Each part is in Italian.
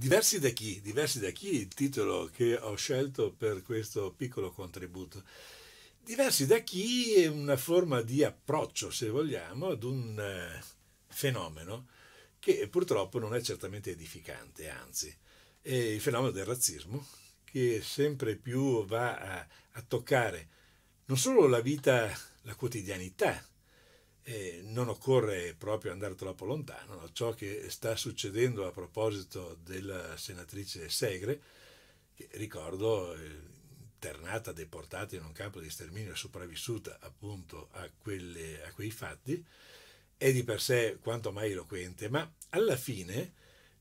Diversi da chi? Diversi da chi il titolo che ho scelto per questo piccolo contributo. Diversi da chi è una forma di approccio, se vogliamo, ad un eh, fenomeno che purtroppo non è certamente edificante, anzi, è il fenomeno del razzismo che sempre più va a, a toccare non solo la vita, la quotidianità eh, non occorre proprio andare troppo lontano. No? Ciò che sta succedendo a proposito della senatrice Segre, che ricordo eh, internata, deportata in un campo di sterminio, sopravvissuta appunto a, quelle, a quei fatti, è di per sé quanto mai eloquente, ma alla fine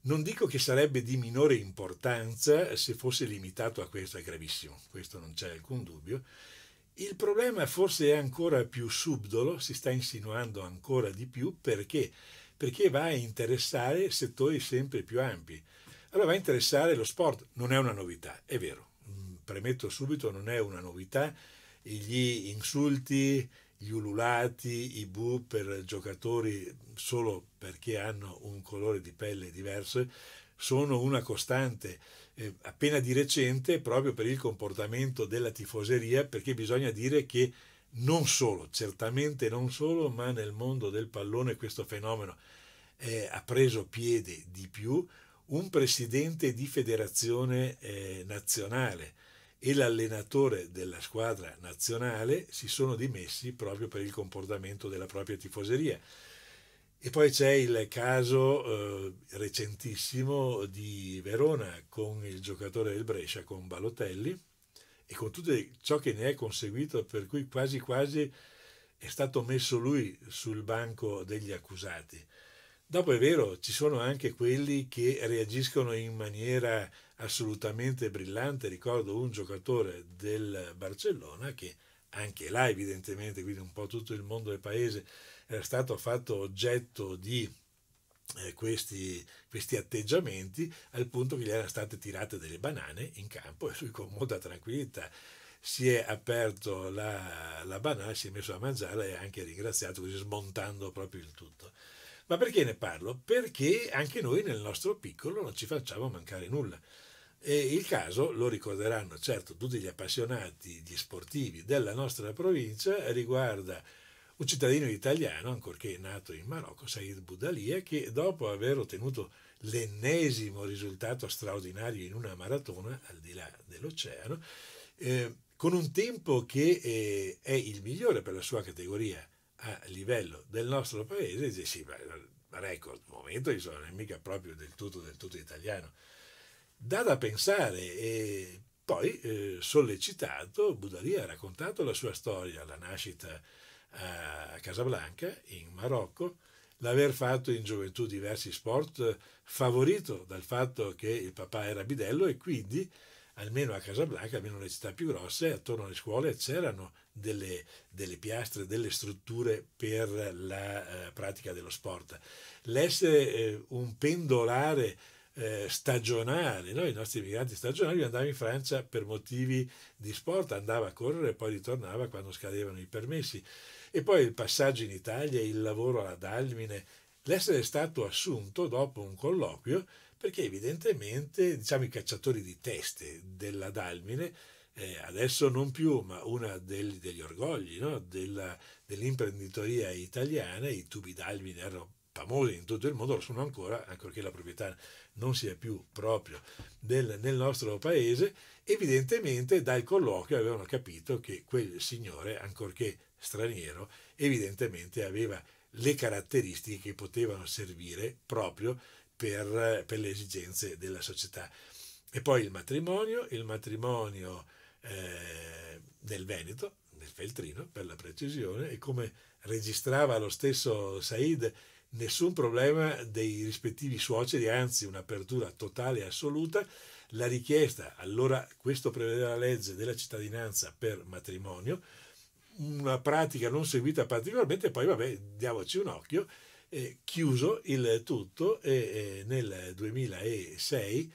non dico che sarebbe di minore importanza se fosse limitato a questo, è gravissimo, questo non c'è alcun dubbio, il problema forse è ancora più subdolo, si sta insinuando ancora di più perché? Perché va a interessare settori sempre più ampi. Allora va a interessare lo sport, non è una novità, è vero, mm, premetto subito, non è una novità, gli insulti, gli ululati, i bu per giocatori solo perché hanno un colore di pelle diverso sono una costante eh, appena di recente proprio per il comportamento della tifoseria, perché bisogna dire che non solo, certamente non solo, ma nel mondo del pallone questo fenomeno eh, ha preso piede di più, un presidente di federazione eh, nazionale e l'allenatore della squadra nazionale si sono dimessi proprio per il comportamento della propria tifoseria. E poi c'è il caso eh, recentissimo di Verona con il giocatore del Brescia, con Balotelli, e con tutto ciò che ne è conseguito, per cui quasi quasi è stato messo lui sul banco degli accusati. Dopo è vero, ci sono anche quelli che reagiscono in maniera assolutamente brillante. Ricordo un giocatore del Barcellona che anche là evidentemente, quindi un po' tutto il mondo del paese era stato fatto oggetto di eh, questi, questi, atteggiamenti al punto che gli erano state tirate delle banane in campo e lui con molta tranquillità si è aperto la, la banana, si è messo a mangiarla e anche ringraziato così smontando proprio il tutto. Ma perché ne parlo? Perché anche noi nel nostro piccolo non ci facciamo mancare nulla. E il caso lo ricorderanno certo tutti gli appassionati, gli sportivi della nostra provincia, riguarda un cittadino italiano, ancorché nato in Marocco, Said Boudalia, che dopo aver ottenuto l'ennesimo risultato straordinario in una maratona al di là dell'oceano, eh, con un tempo che eh, è il migliore per la sua categoria a livello del nostro paese, dice sì, ma eh, record, momento, non è mica proprio del tutto, del tutto italiano dà da pensare e poi, eh, sollecitato, Budaria ha raccontato la sua storia, la nascita a Casablanca, in Marocco, l'aver fatto in gioventù diversi sport favorito dal fatto che il papà era bidello e quindi almeno a Casablanca, almeno nelle città più grosse, attorno alle scuole c'erano delle, delle piastre, delle strutture per la eh, pratica dello sport. L'essere eh, un pendolare eh, stagionali, noi i nostri migranti stagionali andavano in Francia per motivi di sport, andava a correre e poi ritornava quando scadevano i permessi. E poi il passaggio in Italia, il lavoro alla Dalmine, l'essere stato assunto dopo un colloquio perché evidentemente diciamo, i cacciatori di teste della Dalmine eh, adesso non più, ma uno degli orgogli no? dell'imprenditoria italiana, i tubi d'almine erano famosi in tutto il mondo, lo sono ancora, ancorché ecco la proprietà non sia più proprio del, nel nostro paese, evidentemente dal colloquio avevano capito che quel signore, ancorché straniero, evidentemente aveva le caratteristiche che potevano servire proprio per, per le esigenze della società. E poi il matrimonio, il matrimonio eh, Veneto, nel Feltrino per la precisione, e come registrava lo stesso Said, nessun problema dei rispettivi suoceri, anzi un'apertura totale e assoluta. La richiesta, allora questo prevedeva la legge della cittadinanza per matrimonio, una pratica non seguita particolarmente, poi vabbè, diamoci un occhio, eh, chiuso il tutto e eh, nel 2006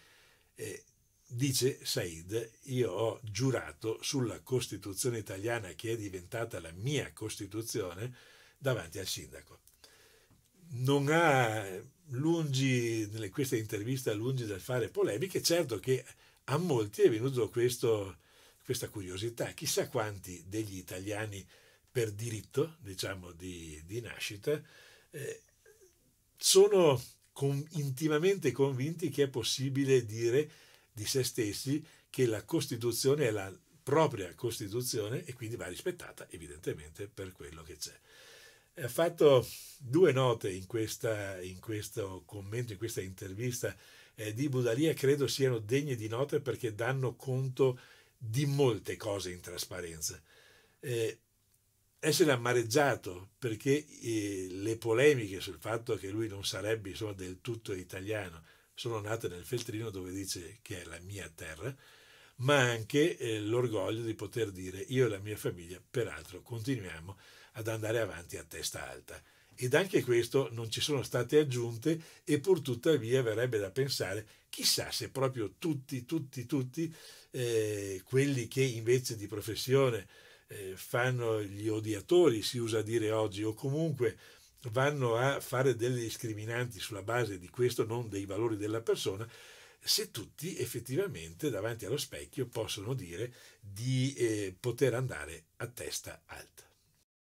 eh, dice Said, io ho giurato sulla Costituzione italiana che è diventata la mia Costituzione davanti al sindaco non ha, lungi, in questa intervista, lungi dal fare polemiche, certo che a molti è venuto questo, questa curiosità, chissà quanti degli italiani per diritto, diciamo, di, di nascita, eh, sono con, intimamente convinti che è possibile dire di se stessi che la Costituzione è la propria Costituzione e quindi va rispettata evidentemente per quello che c'è ha fatto due note in, questa, in questo commento, in questa intervista eh, di Budaria, credo siano degne di note perché danno conto di molte cose in trasparenza. Eh, essere amareggiato perché eh, le polemiche sul fatto che lui non sarebbe insomma, del tutto italiano sono nate nel Feltrino dove dice che è la mia terra, ma anche eh, l'orgoglio di poter dire io e la mia famiglia peraltro continuiamo ad andare avanti a testa alta. Ed anche questo non ci sono state aggiunte e pur tuttavia verrebbe da pensare chissà se proprio tutti, tutti, tutti eh, quelli che invece di professione eh, fanno gli odiatori, si usa dire oggi, o comunque vanno a fare delle discriminanti sulla base di questo, non dei valori della persona, se tutti effettivamente davanti allo specchio possono dire di eh, poter andare a testa alta.